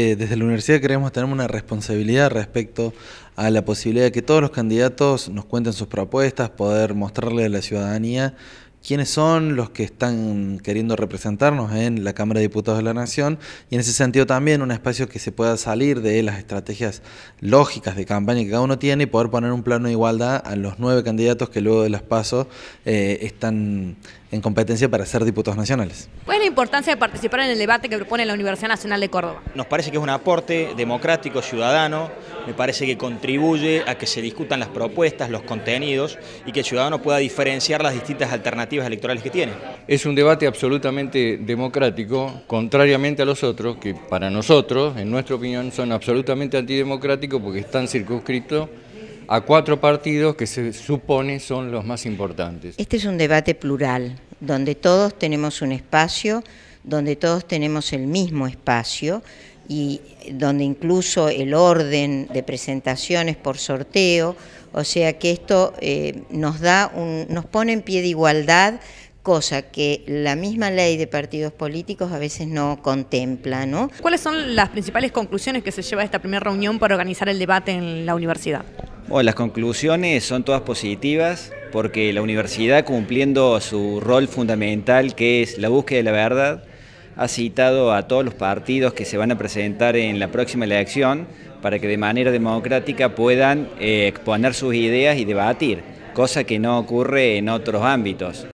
Eh, desde la universidad queremos tener una responsabilidad respecto a la posibilidad de que todos los candidatos nos cuenten sus propuestas, poder mostrarle a la ciudadanía quiénes son los que están queriendo representarnos en la Cámara de Diputados de la Nación y en ese sentido también un espacio que se pueda salir de las estrategias lógicas de campaña que cada uno tiene y poder poner un plano de igualdad a los nueve candidatos que luego de las pasos eh, están en competencia para ser diputados nacionales. ¿Cuál es la importancia de participar en el debate que propone la Universidad Nacional de Córdoba? Nos parece que es un aporte democrático, ciudadano, me parece que contribuye a que se discutan las propuestas, los contenidos y que el ciudadano pueda diferenciar las distintas alternativas electorales que tiene. Es un debate absolutamente democrático, contrariamente a los otros, que para nosotros, en nuestra opinión, son absolutamente antidemocráticos porque están circunscritos a cuatro partidos que se supone son los más importantes. Este es un debate plural, donde todos tenemos un espacio, donde todos tenemos el mismo espacio y donde incluso el orden de presentaciones por sorteo, o sea que esto eh, nos, da nos pone en pie de igualdad, cosa que la misma ley de partidos políticos a veces no contempla. ¿no? ¿Cuáles son las principales conclusiones que se lleva esta primera reunión para organizar el debate en la universidad? Bueno, las conclusiones son todas positivas porque la universidad cumpliendo su rol fundamental que es la búsqueda de la verdad, ha citado a todos los partidos que se van a presentar en la próxima elección para que de manera democrática puedan eh, exponer sus ideas y debatir, cosa que no ocurre en otros ámbitos.